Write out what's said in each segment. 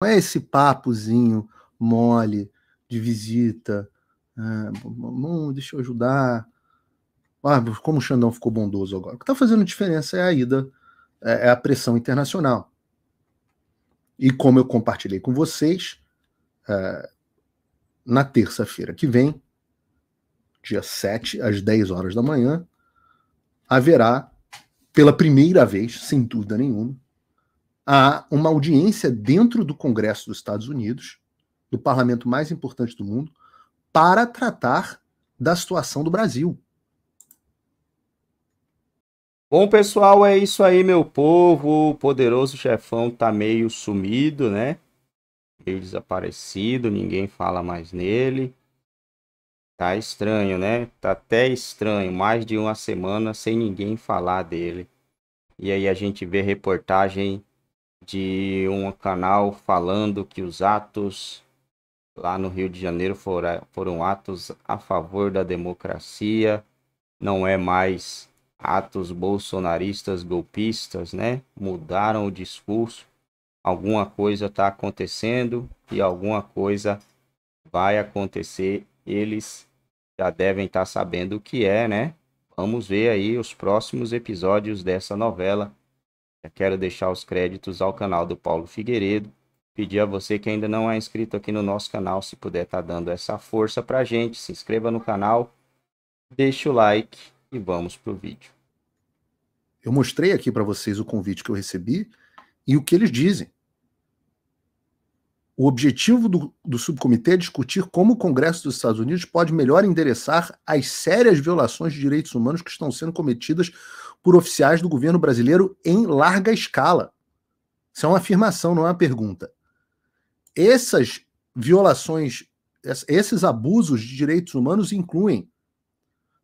Não é esse papozinho mole de visita. Ah, não, deixa eu ajudar. Ah, como o Xandão ficou bondoso agora. O que está fazendo diferença é a ida, é, é a pressão internacional. E como eu compartilhei com vocês, é, na terça-feira que vem, dia 7, às 10 horas da manhã, haverá, pela primeira vez, sem dúvida nenhuma, a uma audiência dentro do Congresso dos Estados Unidos, do parlamento mais importante do mundo, para tratar da situação do Brasil. Bom, pessoal, é isso aí, meu povo. O poderoso chefão tá meio sumido, né? Meio desaparecido, ninguém fala mais nele. Tá estranho, né? Tá até estranho, mais de uma semana sem ninguém falar dele. E aí a gente vê reportagem de um canal falando que os atos lá no Rio de Janeiro foram, foram atos a favor da democracia, não é mais atos bolsonaristas golpistas, né? Mudaram o discurso. Alguma coisa está acontecendo e alguma coisa vai acontecer. Eles já devem estar tá sabendo o que é, né? Vamos ver aí os próximos episódios dessa novela quero deixar os créditos ao canal do Paulo Figueiredo. Pedir a você que ainda não é inscrito aqui no nosso canal, se puder estar tá dando essa força para a gente, se inscreva no canal, deixa o like e vamos para o vídeo. Eu mostrei aqui para vocês o convite que eu recebi e o que eles dizem. O objetivo do, do, subcomitê é discutir como o Congresso dos Estados Unidos pode melhor endereçar as sérias violações de direitos humanos que estão sendo cometidas por oficiais do governo brasileiro em larga escala. Isso é uma afirmação, não é uma pergunta. Essas violações, esses abusos de direitos humanos incluem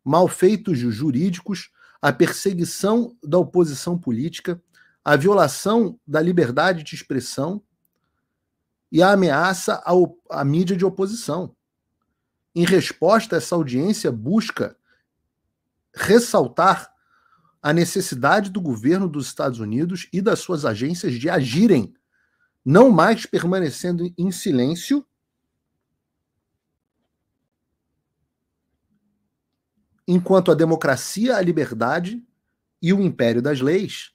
malfeitos jurídicos, a perseguição da oposição política, a violação da liberdade de expressão e a ameaça à, a mídia de oposição. Em resposta, essa audiência busca ressaltar a necessidade do governo dos Estados Unidos e das suas agências de agirem, não mais permanecendo em silêncio. Enquanto a democracia, a liberdade e o império das leis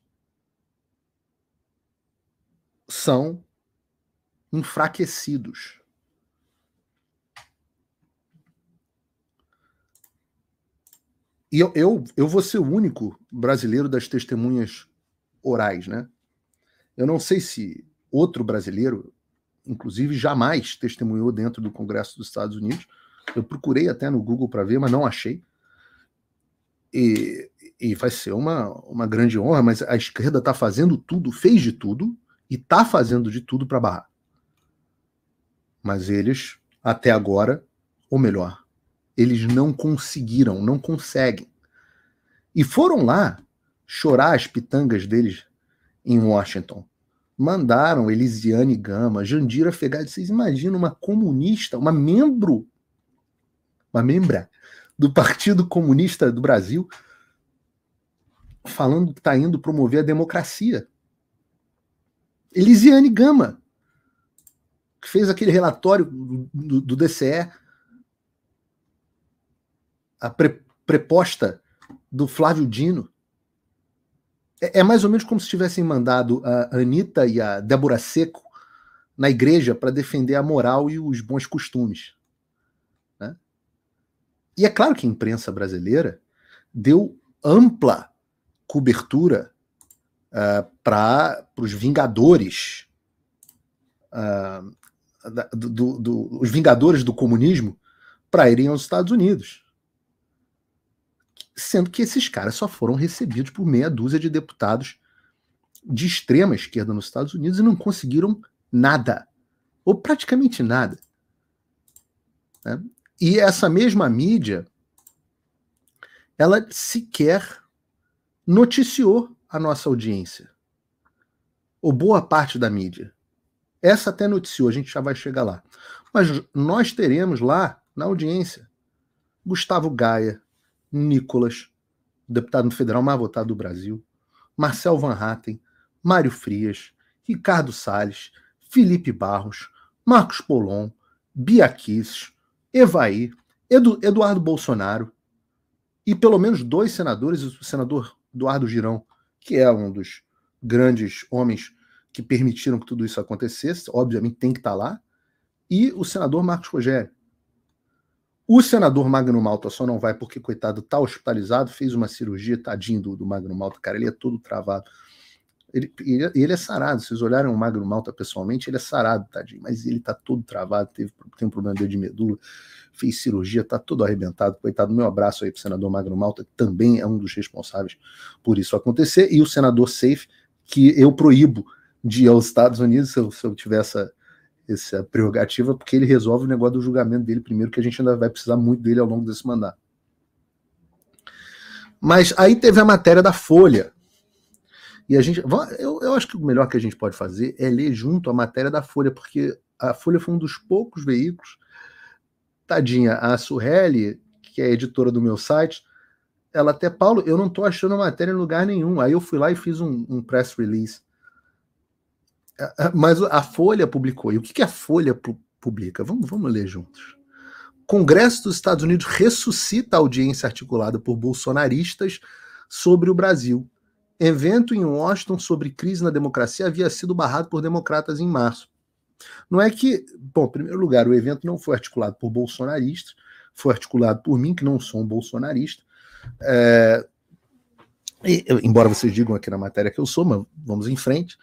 são enfraquecidos. E eu, eu, eu vou ser o único brasileiro das testemunhas orais, né? Eu não sei se outro brasileiro, inclusive, jamais testemunhou dentro do Congresso dos Estados Unidos. Eu procurei até no Google para ver, mas não achei. E, e vai ser uma, uma grande honra, mas a esquerda está fazendo tudo, fez de tudo e está fazendo de tudo para barrar. Mas eles, até agora, ou melhor, eles não conseguiram, não conseguem. E foram lá chorar as pitangas deles em Washington. Mandaram Elisiane Gama, Jandira Fegali. Vocês imaginam uma comunista, uma membro, uma membra do Partido Comunista do Brasil falando que está indo promover a democracia. Elisiane Gama, que fez aquele relatório do, do DCE, a pre, preposta do Flávio Dino. É, é, mais ou menos como se tivessem mandado a Anitta e a Débora Seco na igreja para defender a moral e os bons costumes. Né? E é claro que a imprensa brasileira deu ampla cobertura uh, ah, para os Vingadores uh, do, do, os Vingadores do comunismo para irem aos Estados Unidos. Sendo que esses caras só foram recebidos por meia dúzia de deputados de extrema esquerda nos Estados Unidos e não conseguiram nada, ou praticamente nada. Né? E essa mesma mídia, ela sequer noticiou a nossa audiência, ou boa parte da mídia. Essa até noticiou, a gente já vai chegar lá. Mas nós teremos lá, na audiência, Gustavo Gaia, Nicolas, deputado federal mais votado do Brasil, Marcel Van Hatten, Mário Frias, Ricardo Salles, Felipe Barros, Marcos Polon, Bia Kicis, Evaí, Edu, Eduardo Bolsonaro e pelo menos dois senadores, o senador Eduardo Girão, que é um dos grandes homens que permitiram que tudo isso acontecesse, obviamente tem que estar tá lá, e o senador Marcos Rogério. O senador Magno Malta só não vai porque, coitado, tá hospitalizado, fez uma cirurgia, tadinho do, do Magno Malta, cara, ele é todo travado. Ele, ele, ele é sarado, vocês olharam o Magno Malta pessoalmente, ele é sarado, tadinho, mas ele tá todo travado, teve, tem um problema de medula, fez cirurgia, tá todo arrebentado, coitado. Meu abraço aí pro senador Magno Malta, que também é um dos responsáveis por isso acontecer, e o senador Safe, que eu proíbo de ir aos Estados Unidos, se eu, se eu tiver essa, essa prerrogativa, porque ele resolve o negócio do julgamento dele primeiro, que a gente ainda vai precisar muito dele ao longo desse mandato. Mas aí teve a matéria da Folha. E a gente. Eu, eu acho que o melhor que a gente pode fazer é ler junto a matéria da Folha, porque a Folha foi um dos poucos veículos. Tadinha, a Surrelli, que é editora do meu site, ela até, Paulo, eu não estou achando a matéria em lugar nenhum. Aí eu fui lá e fiz um, um press release é, é, mas a Folha publicou. E o que, que a Folha publica? Vamos, vamos ler juntos. Congresso dos Estados Unidos ressuscita a audiência articulada por bolsonaristas sobre o Brasil. Evento em Washington sobre crise na democracia havia sido barrado por democratas em março. Não é que, bom, em primeiro lugar, o evento não foi articulado por bolsonaristas, foi articulado por mim, que não sou um bolsonarista. É, e, embora vocês digam aqui na matéria que eu sou, mas vamos em frente.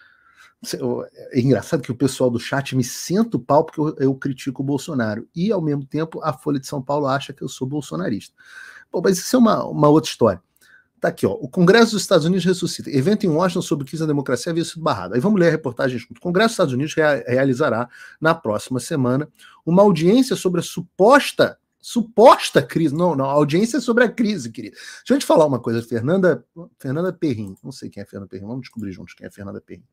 É engraçado que o pessoal do chat me senta o pau porque eu, eu, critico o Bolsonaro. E, ao mesmo tempo, a Folha de São Paulo acha que eu sou bolsonarista. Bom, mas isso é uma, uma outra história. Tá aqui, ó. O Congresso dos Estados Unidos ressuscita. Evento em Washington sobre o que a democracia havia sido barrada. Aí vamos ler a reportagem junto. O Congresso dos Estados Unidos rea realizará, na próxima semana, uma audiência sobre a suposta suposta crise. Não, não, audiência sobre a crise, querido. Deixa eu te falar uma coisa, Fernanda, Fernanda Perrin. Não sei quem é Fernanda Perrin, vamos descobrir juntos quem é Fernanda Perrin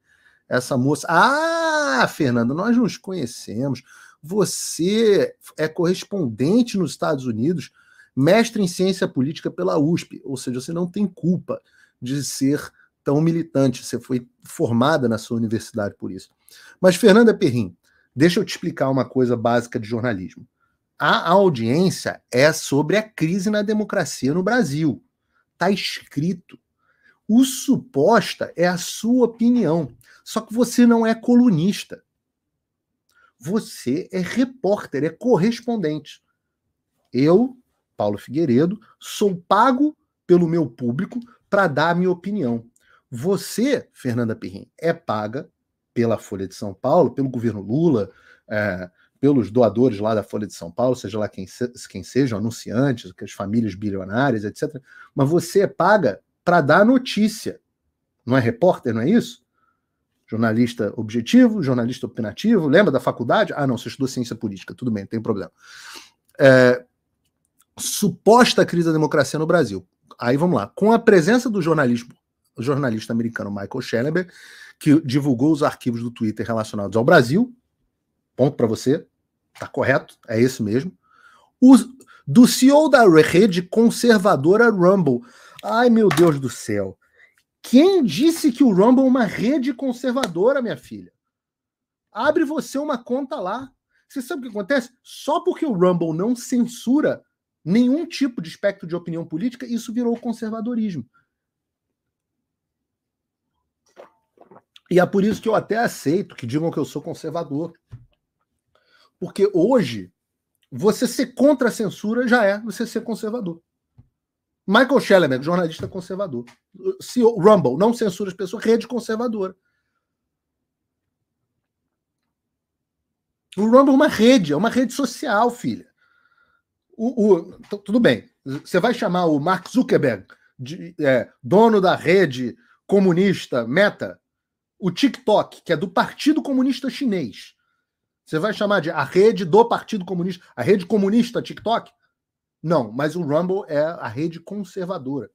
essa moça. Ah, Fernando, nós nos conhecemos. Você é correspondente nos Estados Unidos, mestre em ciência política pela USP, ou seja, você não tem culpa de ser tão militante, você foi formada na sua universidade por isso. Mas, Fernanda Perrin, deixa eu te explicar uma coisa básica de jornalismo. A audiência é sobre a crise na democracia no Brasil. Está escrito. O suposta é a sua opinião. Só que você não é colunista. Você é repórter, é correspondente. Eu, Paulo Figueiredo, sou pago pelo meu público para dar a minha opinião. Você, Fernanda Perrin, é paga pela Folha de São Paulo, pelo governo Lula, é, pelos doadores lá da Folha de São Paulo, seja lá quem, se, quem sejam, anunciantes, as famílias bilionárias, etc. Mas você é paga para dar notícia. Não é repórter, não é isso? Jornalista objetivo, jornalista opinativo, lembra da faculdade? Ah, não, você estudou ciência política, tudo bem, não tem problema. É, suposta crise da democracia no Brasil. Aí vamos lá. Com a presença do jornalismo, jornalista americano Michael Schellenberg, que divulgou os arquivos do Twitter relacionados ao Brasil, ponto para você, tá correto, é esse mesmo. O, do CEO da rede conservadora Rumble. Ai, meu Deus do céu. Quem disse que o Rumble é uma rede conservadora, minha filha? Abre você uma conta lá. Você sabe o que acontece? Só porque o Rumble não censura nenhum tipo de espectro de opinião política, isso virou conservadorismo. E é por isso que eu até aceito que digam que eu sou conservador. Porque hoje, você ser contra a censura já é você ser conservador. Michael Schellenberg, jornalista conservador. CEO, Rumble, não censura as pessoas, rede conservadora. O Rumble é uma rede, é uma rede social, filha. O, o tudo bem, você vai chamar o Mark Zuckerberg de é, dono da rede comunista Meta, o TikTok, que é do Partido Comunista Chinês. Você vai chamar de a rede do Partido Comunista, a rede comunista TikTok? Não, mas o Rumble é a rede conservadora.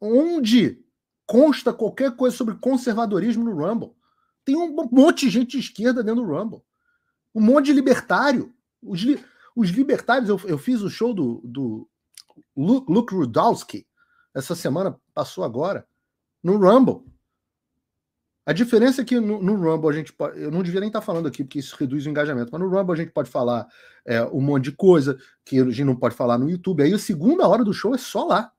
Onde consta qualquer coisa sobre conservadorismo no Rumble? Tem um monte de gente de esquerda dentro do Rumble. Um monte de libertário. Os, li, os libertários, eu, eu, fiz o show do, do Luke, Luke Rudowski essa semana, passou agora, no Rumble. A diferença é que no, no Rumble a gente pode. Eu não devia nem estar tá falando aqui, porque isso reduz o engajamento, mas no Rumble a gente pode falar é, um monte de coisa que a gente não pode falar no YouTube. Aí a segunda hora do show é só lá.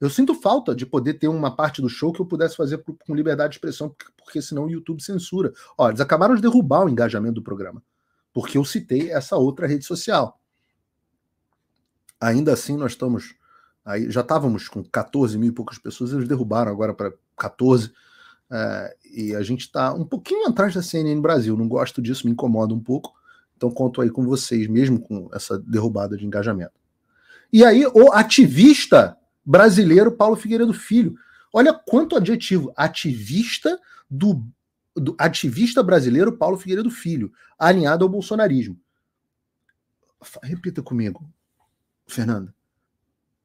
Eu sinto falta de poder ter uma parte do show que eu pudesse fazer com liberdade de expressão, porque, porque senão o YouTube censura. Olha, eles acabaram de derrubar o engajamento do programa, porque eu citei essa outra rede social. Ainda assim, nós estamos. Aí já estávamos com 14 mil e poucas pessoas, eles derrubaram agora para 14 é, e a gente está um pouquinho atrás da CNN Brasil, não gosto disso, me incomoda um pouco. Então conto aí com vocês, mesmo com essa derrubada de engajamento. E aí, o ativista brasileiro Paulo Figueiredo Filho. Olha quanto adjetivo, ativista do, do ativista brasileiro Paulo Figueiredo Filho, alinhado ao bolsonarismo. Repita comigo, Fernanda.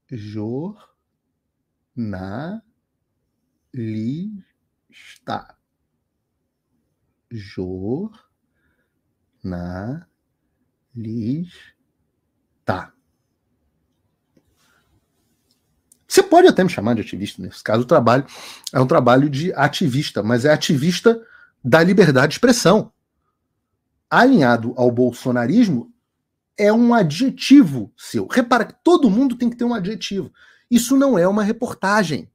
Jornalista está jornalista. Você pode até me chamar de ativista, nesse caso o trabalho é um trabalho de ativista, mas é ativista da liberdade de expressão. Alinhado ao bolsonarismo é um adjetivo seu. Repara que todo mundo tem que ter um adjetivo. Isso não é uma reportagem.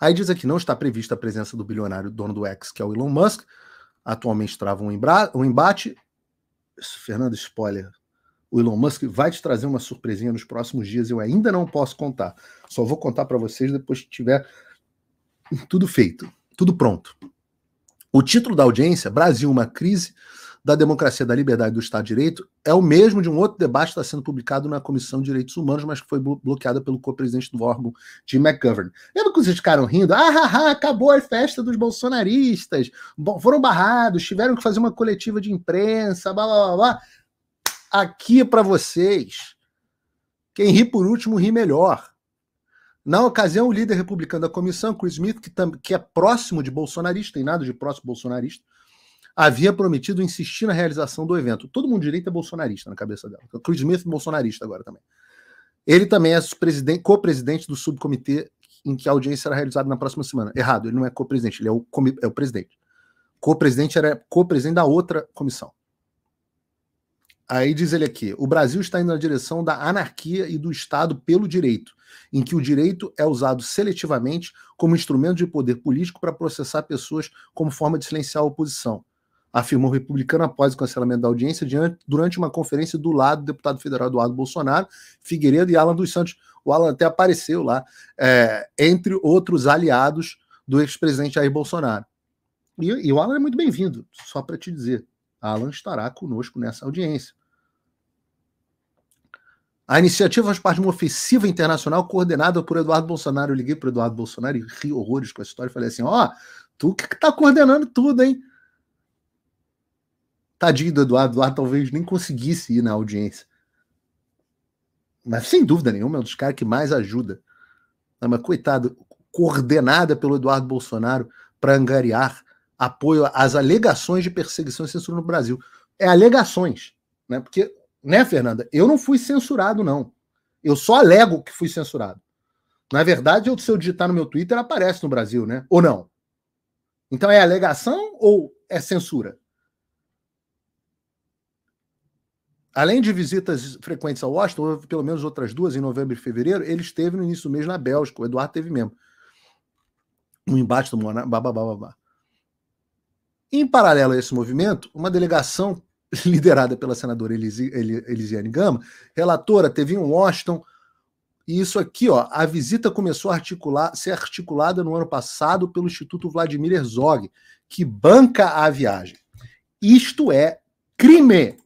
Aí diz aqui: não está prevista a presença do bilionário dono do X, que é o Elon Musk. Atualmente trava um, um embate. Isso, Fernando, spoiler. O Elon Musk vai te trazer uma surpresinha nos próximos dias. Eu ainda não posso contar. Só vou contar para vocês depois que tiver tudo feito, tudo pronto. O título da audiência: Brasil, uma crise da democracia, da liberdade do Estado de Direito é o mesmo de um outro debate que está sendo publicado na Comissão de Direitos Humanos, mas que foi bloqueada pelo co-presidente do órgão, Jim McGovern. Lembra que vocês ficaram rindo? Ah, ah, ah acabou a festa dos bolsonaristas, foram barrados, tiveram que fazer uma coletiva de imprensa, blá, blá, blá. blá. Aqui para vocês, quem ri por último ri melhor. Na ocasião, o líder republicano da comissão, Chris Smith, que, que é próximo de bolsonarista, tem nada de próximo bolsonarista, havia prometido insistir na realização do evento. Todo mundo direito é bolsonarista na cabeça dela. O então, Chris Smith é bolsonarista agora também. Ele também é co-presidente do subcomitê em que a audiência será realizada na próxima semana. Errado, ele não é co-presidente, ele é o, é o presidente. Co-presidente era co-presidente da outra comissão. Aí diz ele aqui: o Brasil está indo na direção da anarquia e do Estado pelo direito, em que o direito é usado seletivamente como instrumento de poder político para processar pessoas como forma de silenciar a oposição afirmou o republicano após o cancelamento da audiência diante, durante uma conferência do lado do deputado federal Eduardo Bolsonaro, Figueiredo e Alan dos Santos. O Alan até apareceu lá, é, entre outros aliados do ex-presidente Jair Bolsonaro. E, e, o Alan é muito bem-vindo, só para te dizer. Alan estará conosco nessa audiência. A iniciativa faz parte de uma ofensiva internacional coordenada por Eduardo Bolsonaro. Eu liguei para Eduardo Bolsonaro e ri horrores com a história e falei assim: ó, oh, tu que está coordenando tudo, hein? Tadinho do Eduardo, Eduardo talvez nem conseguisse ir na audiência. Mas sem dúvida nenhuma, é um dos caras que mais ajuda. Não, ah, mas coitado, coordenada pelo Eduardo Bolsonaro para angariar apoio às alegações de perseguição e censura no Brasil. É alegações, né? Porque, né, Fernanda? Eu não fui censurado, não. Eu só alego que fui censurado. Na verdade, eu, se eu digitar no meu Twitter, aparece no Brasil, né? Ou não? Então é alegação ou é censura? Além de visitas frequentes a Washington, houve pelo menos outras duas em novembro e fevereiro, ele esteve no início do mês na Bélgica, o Eduardo teve mesmo. Um embate do Monar... babá. Em paralelo a esse movimento, uma delegação liderada pela senadora Elisiane Gama, relatora, teve em Washington, e isso aqui, ó, a visita começou a articular, ser articulada no ano passado pelo Instituto Vladimir Herzog, que banca a viagem. Isto é crime!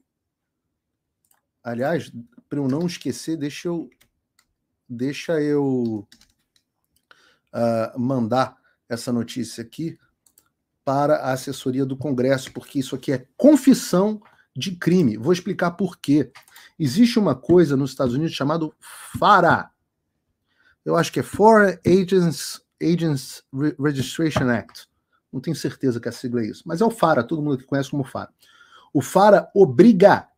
Aliás, para eu não esquecer, deixa eu deixa eu uh, mandar essa notícia aqui para a assessoria do Congresso, porque isso aqui é confissão de crime. Vou explicar por quê. Existe uma coisa nos Estados Unidos chamada FARA. Eu acho que é Foreign Agents, Agents Registration Act. Não tenho certeza que a sigla é isso, mas é o FARA, todo mundo que conhece como FARA. O FARA obriga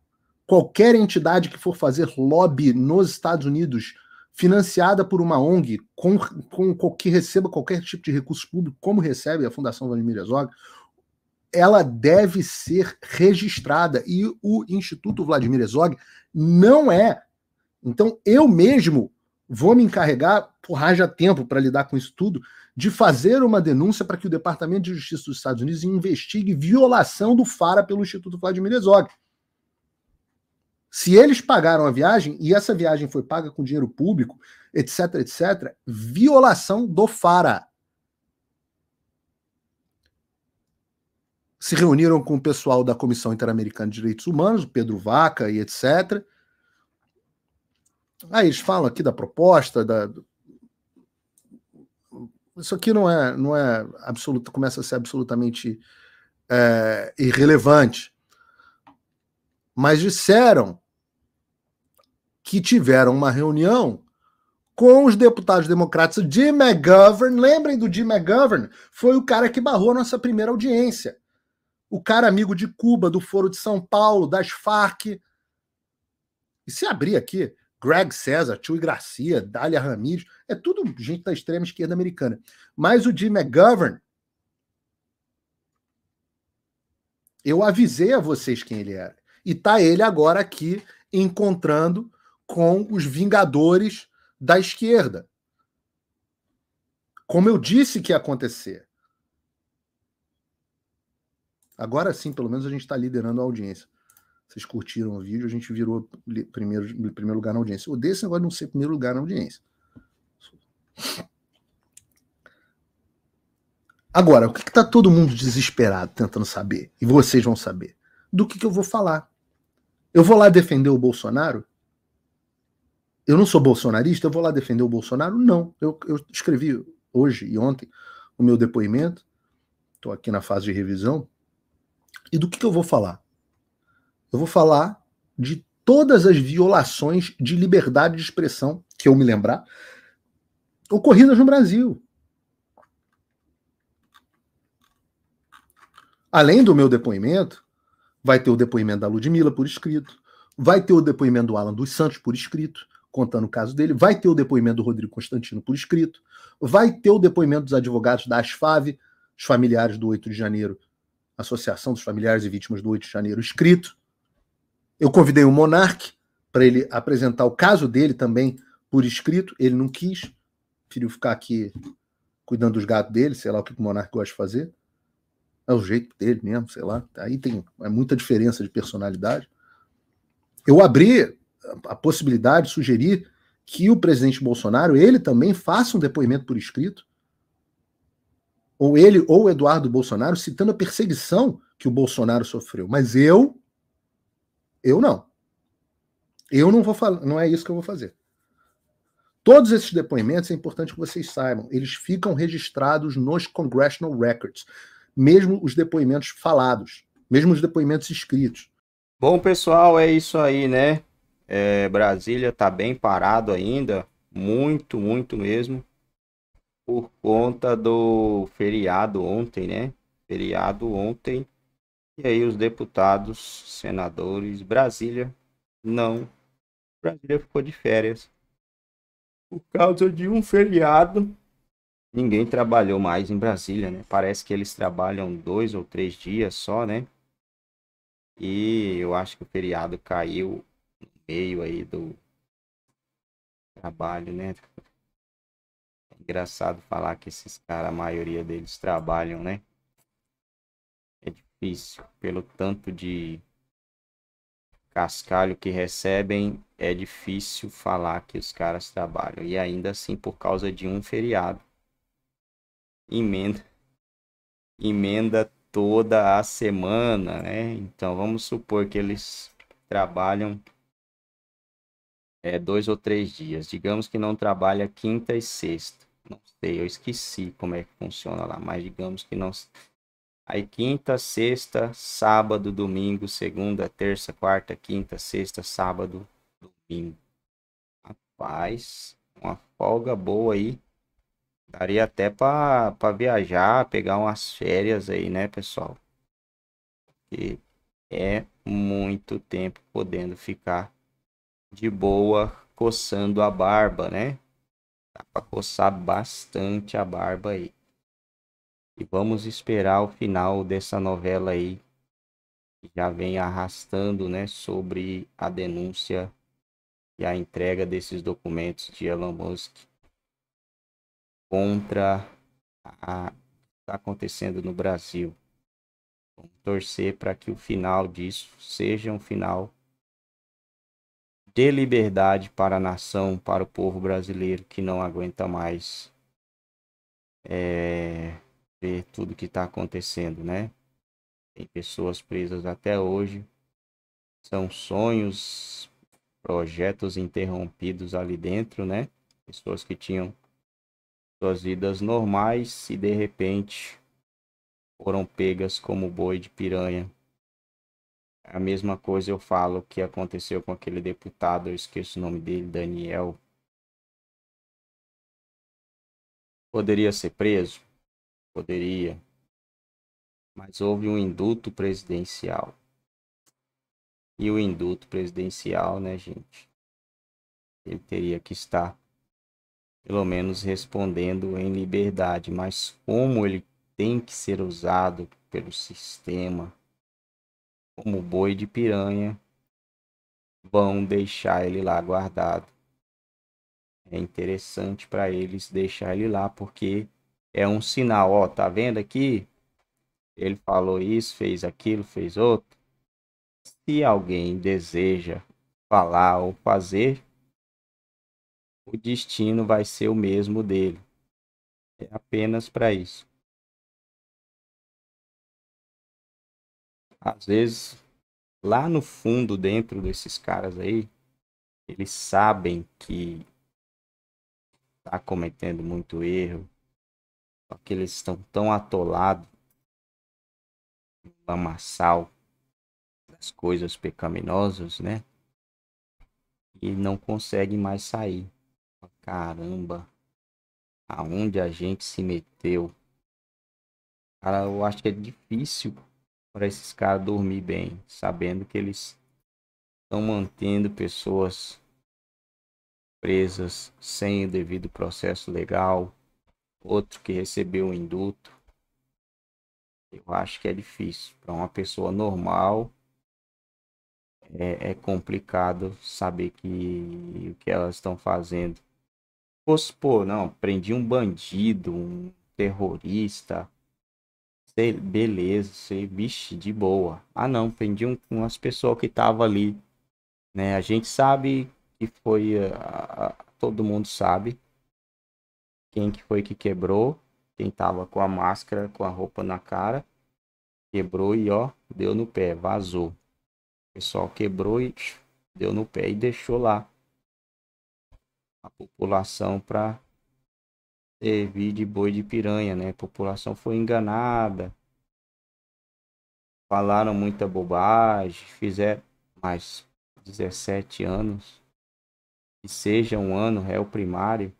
qualquer entidade que for fazer lobby nos Estados Unidos, financiada por uma ONG, com, com, que receba qualquer tipo de recurso público, como recebe a Fundação Vladimir Herzog, ela deve ser registrada e o Instituto Vladimir Herzog não é. Então eu mesmo vou me encarregar, porra, já tempo para lidar com isso tudo, de fazer uma denúncia para que o Departamento de Justiça dos Estados Unidos investigue violação do FARA pelo Instituto Vladimir Herzog. Se eles pagaram a viagem, e essa viagem foi paga com dinheiro público, etc, etc, violação do FARA. Se reuniram com o pessoal da Comissão Interamericana de Direitos Humanos, Pedro Vaca e etc. Aí eles falam aqui da proposta, da... Isso aqui não é, não é absoluto, começa a ser absolutamente é, irrelevante. Mas disseram que tiveram uma reunião com os deputados democratas de McGovern. Lembrem do Jim McGovern? Foi o cara que barrou a nossa primeira audiência. O cara amigo de Cuba, do Foro de São Paulo, das Farc. E se abrir aqui, Greg César, Tio Gracia, Dália Ramírez, é tudo gente da extrema esquerda americana. Mas o Jim McGovern, eu avisei a vocês quem ele era. E tá ele agora aqui encontrando com os vingadores da esquerda. Como eu disse que ia acontecer. Agora sim, pelo menos a gente está liderando a audiência. Vocês curtiram o vídeo, a gente virou primeiro, primeiro lugar na audiência. Odeio esse negócio de não ser primeiro lugar na audiência. Agora, o que está todo mundo desesperado tentando saber? E vocês vão saber. Do que, que eu vou falar? Eu vou lá defender o Bolsonaro? eu não sou bolsonarista, eu vou lá defender o Bolsonaro? Não. Eu, eu escrevi hoje e ontem o meu depoimento, estou aqui na fase de revisão. E do que, que eu vou falar? Eu vou falar de todas as violações de liberdade de expressão, que eu me lembrar, ocorridas no Brasil. Além do meu depoimento, vai ter o depoimento da Ludmilla por escrito, vai ter o depoimento do Alan dos Santos por escrito, contando o caso dele, vai ter o depoimento do Rodrigo Constantino por escrito, vai ter o depoimento dos advogados da ASFAV, os familiares do 8 de janeiro, Associação dos Familiares e Vítimas do 8 de janeiro, escrito. Eu convidei o Monarque para ele apresentar o caso dele também por escrito, ele não quis, preferiu ficar aqui cuidando dos gatos dele, sei lá o que o Monarque gosta de fazer. É o jeito dele mesmo, sei lá. Aí tem é muita diferença de personalidade. Eu abri a possibilidade de sugerir que o presidente Bolsonaro, ele também faça um depoimento por escrito, ou ele ou Eduardo Bolsonaro, citando a perseguição que o Bolsonaro sofreu. Mas eu, eu não. Eu não vou falar, não é isso que eu vou fazer. Todos esses depoimentos é importante que vocês saibam, eles ficam registrados nos congressional records, mesmo os depoimentos falados, mesmo os depoimentos escritos. Bom, pessoal, é isso aí, né? É, Brasília está bem parado ainda, muito, muito mesmo, por conta do feriado ontem, né? Feriado ontem. E aí os deputados, senadores, Brasília não. Brasília ficou de férias. Por causa de um feriado, ninguém trabalhou mais em Brasília, né? Parece que eles trabalham dois ou três dias só, né? E eu acho que o feriado caiu meio aí do trabalho, né? É engraçado falar que esses caras, a maioria deles trabalham, né? É difícil, pelo tanto de cascalho que recebem, é difícil falar que os caras trabalham. E ainda assim, por causa de um feriado, emenda, emenda toda a semana, né? Então vamos supor que eles trabalham é, dois ou três dias. Digamos que não trabalha quinta e sexta. Não sei, eu esqueci como é que funciona lá, mas digamos que não. Aí quinta, sexta, sábado, domingo, segunda, terça, quarta, quinta, sexta, sábado, domingo. Rapaz, uma folga boa aí. Daria até para viajar, pegar umas férias aí, né, pessoal? E é muito tempo podendo ficar de boa coçando a barba, né? Dá para coçar bastante a barba aí. E vamos esperar o final dessa novela aí, que já vem arrastando, né, sobre a denúncia e a entrega desses documentos de Elon Musk contra a está acontecendo no Brasil. Vamos torcer para que o final disso seja um final dê liberdade para a nação, para o povo brasileiro que não aguenta mais é, ver tudo que está acontecendo, né? Tem pessoas presas até hoje, são sonhos, projetos interrompidos ali dentro, né? Pessoas que tinham suas vidas normais e de repente foram pegas como boi de piranha a mesma coisa eu falo que aconteceu com aquele deputado, eu esqueço o nome dele, Daniel. Poderia ser preso? Poderia. Mas houve um induto presidencial. E o induto presidencial, né, gente? Ele teria que estar, pelo menos, respondendo em liberdade. Mas como ele tem que ser usado pelo sistema como boi de piranha, vão deixar ele lá guardado. É interessante para eles deixar ele lá, porque é um sinal, ó, tá vendo aqui? Ele falou isso, fez aquilo, fez outro. Se alguém deseja falar ou fazer, o destino vai ser o mesmo dele. É apenas para isso. Às vezes, lá no fundo, dentro desses caras aí, eles sabem que tá cometendo muito erro, só que eles estão tão atolados no lamaçal das coisas pecaminosas, né? E não conseguem mais sair. Caramba, aonde a gente se meteu? Cara, eu acho que é difícil para esses caras dormir bem, sabendo que eles estão mantendo pessoas presas sem o devido processo legal, outro que recebeu um induto. Eu acho que é difícil. Para uma pessoa normal, é, é, complicado saber que o que elas estão fazendo. Posso pô, não, prendi um bandido, um terrorista, beleza, sei, vixe, de boa. Ah não, prendi um, umas pessoas que tava ali, né? A gente sabe que foi, eh, todo mundo sabe quem que foi que quebrou, quem tava com a máscara, com a roupa na cara, quebrou e ó, deu no pé, vazou. O pessoal quebrou e deu no pé e deixou lá a população para servir de boi de piranha, né? A população foi enganada, falaram muita bobagem, fizeram mais 17 anos, que seja um ano réu primário,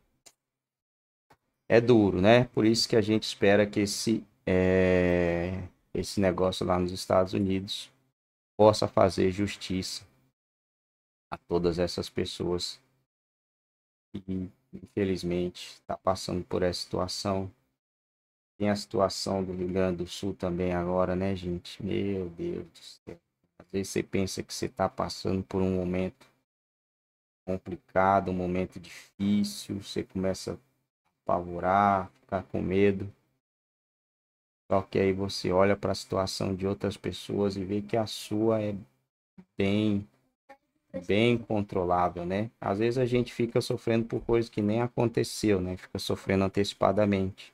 é duro, né? Por isso que a gente espera que esse, é, esse negócio lá nos Estados Unidos possa fazer justiça a todas essas pessoas que infelizmente, está passando por essa situação. Tem a situação do Rio Grande do Sul também agora, né, gente? Meu Deus do céu. Às vezes você pensa que você está passando por um momento complicado, um momento difícil, você começa a apavorar, ficar com medo. Só que aí você olha para a situação de outras pessoas e vê que a sua é bem bem controlável, né? Às vezes a gente fica sofrendo por coisas que nem aconteceu, né? Fica sofrendo antecipadamente.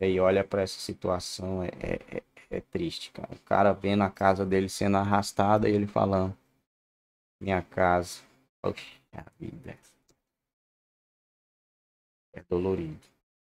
E aí olha para essa situação, é, é, é, é, triste, cara. O cara vendo a casa dele sendo arrastada e ele falando: Minha casa, a vida. É, é dolorido.